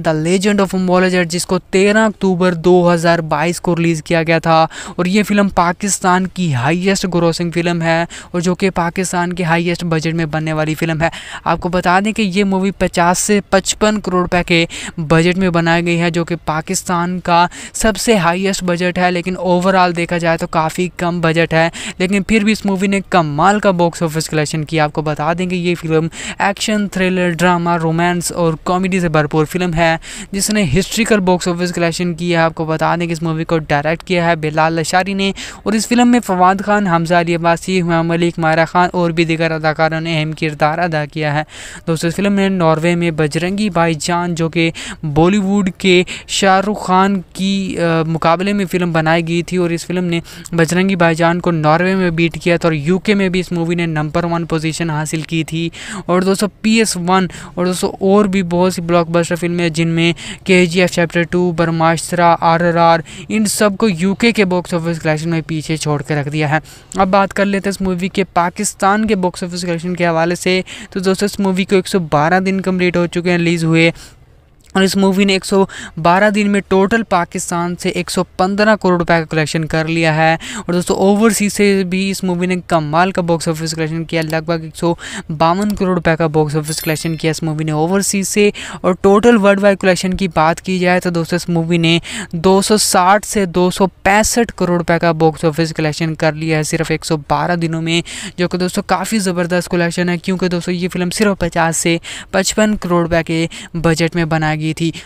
the legend of अम्बोलाजर जिसको 13 अक्टूबर 2022 को release किया गया था और ये फिल्म पाकिस्तान की हाईएस्ट ग्रोसिंग फिल्म है और जो कि पाकिस्तान के हाईएस्ट बजट में बनने वाली फिल्म है आपको बता दें कि ये मूवी 50 से 55 करोड़ रुपए के बजट में बनाई गई है जो कि पाकिस्तान का सबसे हाइस्ट बजट है लेकिन ओवरऑल देखा जाए तो काफ़ी कम बजट है लेकिन फिर भी इस मूवी ने कमाल का बॉक्स ऑफिस कलेक्शन किया आपको बता दें कि ये film action thriller drama romance और कॉमेडी से भरपूर फिल्म है है जिसने हिस्ट्रिकल बॉक्स ऑफिस कलेक्शन की है आपको बता दें कि इस मूवी को डायरेक्ट किया है बिलाल लशारी ने और इस फिल्म में फवाद खान हमजा अली अब्बासी हुमा मलिक मारा खान और भी दिगर अदाकारों ने अहम किरदार अदा किया है दोस्तों इस फिल्म ने नॉर्वे में बजरंगी भाईजान जो कि बॉलीवुड के शाहरुख खान की आ, मुकाबले में फ़िल्म बनाई गई थी और इस फिल्म ने बजरंगी भाईजान को नॉर्वे में बीट किया था और यूके में भी इस मूवी ने नंबर वन पोजीशन हासिल की थी और दोस्तों पीएस वन और दोस्तों और भी बहुत सी ब्लॉकबस्टर फिल्में जिनमें K G F chapter two Brahmastra R R R इन सब को यू के बॉक्स ऑफिस कलेक्शन में पीछे छोड़ के रख दिया है अब बात कर लेते हैं इस मूवी के पाकिस्तान के बॉक्स ऑफिस कलेक्शन के हवाले से तो दोस्तों इस मूवी को बारह दिन कम्प्लीट हो चुके हैं रिलीज़ हुए और इस मूवी ने 112 दिन में टोटल पाकिस्तान से 115 करोड़ रुपए का कलेक्शन कर लिया है और दोस्तों ओवरसीज से भी इस मूवी ने कमाल का बॉक्स ऑफिस कलेक्शन किया लगभग एक करोड़ रुपए का बॉक्स ऑफिस कलेक्शन किया इस मूवी ने ओवरसीज से और टोटल वर्ल्ड वाइड कलेक्शन की बात की जाए तो दोस्तों इस मूवी ने दो से दो करोड़ रुपए का बॉक्स ऑफिस कलेक्शन कर लिया है सिर्फ एक दिनों में जो कि दोस्तों काफ़ी ज़बरदस्त कलेक्शन है क्योंकि दोस्तों ये फिल्म सिर्फ पचास से पचपन करोड़ रुपये के बजट में बनाएगी रही थी